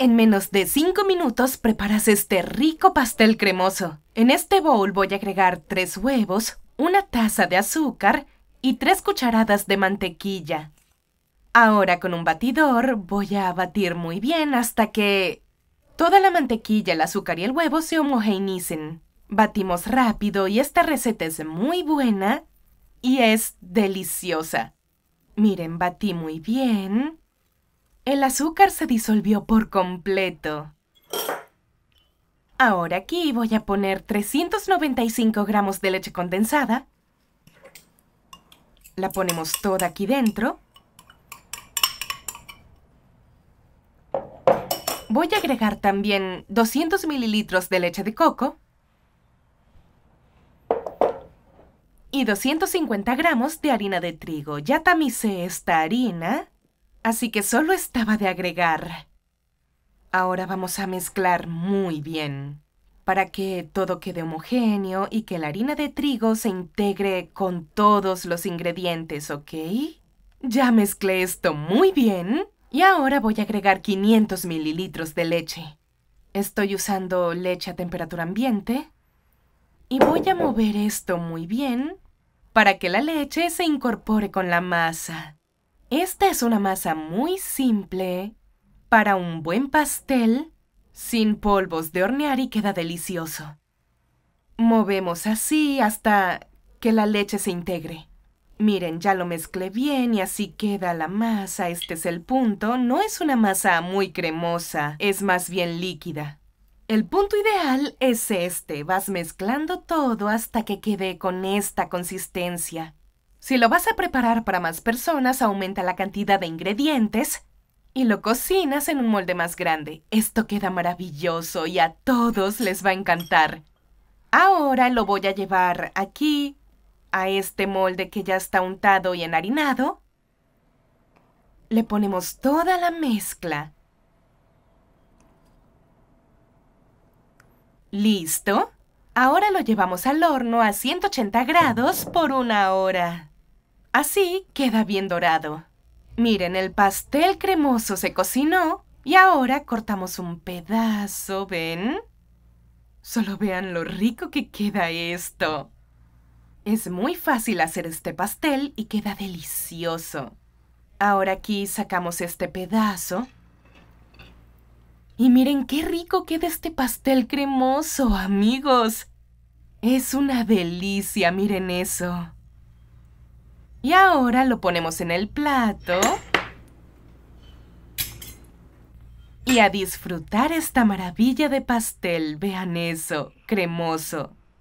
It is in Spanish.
En menos de 5 minutos preparas este rico pastel cremoso. En este bowl voy a agregar 3 huevos, una taza de azúcar y 3 cucharadas de mantequilla. Ahora con un batidor voy a batir muy bien hasta que toda la mantequilla, el azúcar y el huevo se homogeneicen. Batimos rápido y esta receta es muy buena y es deliciosa. Miren, batí muy bien. El azúcar se disolvió por completo. Ahora aquí voy a poner 395 gramos de leche condensada. La ponemos toda aquí dentro. Voy a agregar también 200 mililitros de leche de coco y 250 gramos de harina de trigo. Ya tamicé esta harina. Así que solo estaba de agregar. Ahora vamos a mezclar muy bien para que todo quede homogéneo y que la harina de trigo se integre con todos los ingredientes, ¿ok? Ya mezclé esto muy bien y ahora voy a agregar 500 mililitros de leche. Estoy usando leche a temperatura ambiente y voy a mover esto muy bien para que la leche se incorpore con la masa. Esta es una masa muy simple para un buen pastel sin polvos de hornear y queda delicioso. Movemos así hasta que la leche se integre. Miren, ya lo mezclé bien y así queda la masa. Este es el punto. No es una masa muy cremosa, es más bien líquida. El punto ideal es este. Vas mezclando todo hasta que quede con esta consistencia. Si lo vas a preparar para más personas, aumenta la cantidad de ingredientes y lo cocinas en un molde más grande. Esto queda maravilloso y a todos les va a encantar. Ahora lo voy a llevar aquí, a este molde que ya está untado y enharinado. Le ponemos toda la mezcla. ¿Listo? Ahora lo llevamos al horno a 180 grados por una hora. Así queda bien dorado. Miren, el pastel cremoso se cocinó y ahora cortamos un pedazo, ¿ven? Solo vean lo rico que queda esto. Es muy fácil hacer este pastel y queda delicioso. Ahora aquí sacamos este pedazo. Y miren qué rico queda este pastel cremoso, amigos. Es una delicia, miren eso. Y ahora lo ponemos en el plato. Y a disfrutar esta maravilla de pastel. Vean eso, cremoso.